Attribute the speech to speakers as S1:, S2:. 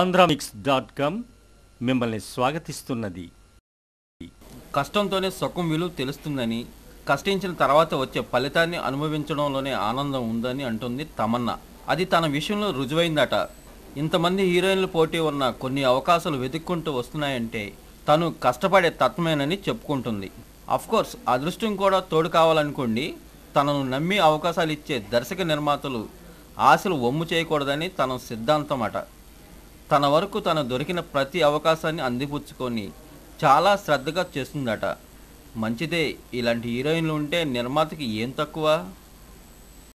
S1: Andhramix dot com మిమ్మల్ని
S2: స్వాగతిస్తున్నది కష్టంతోనే సుఖం విలువ తెలుస్తుందని కష్టించిన తర్వాత వచ్చే ఫలితాన్ని అనుభవించడంలోనే ఆనందం ఉందని అంటుంది తమన్నా అది తన విషయంలో రుజువైందట ఇంతమంది హీరోయిన్లు పోటీ ఉన్న కొన్ని అవకాశాలు వెతుక్కుంటూ వస్తున్నాయంటే తను కష్టపడే తత్వమేనని చెప్పుకుంటుంది కోర్స్ అదృష్టం కూడా తోడు కావాలనుకోండి తనను నమ్మి అవకాశాలు ఇచ్చే దర్శక నిర్మాతలు ఆశలు ఒమ్ము చేయకూడదని తన సిద్ధాంతం అట తన వరకు తన దొరికిన ప్రతి అవకాశాన్ని అందిపుచ్చుకొని చాలా శ్రద్ధగా చేస్తుందట మంచిదే ఇలాంటి హీరోయిన్లు ఉంటే నిర్మాతకి ఏం తక్కువ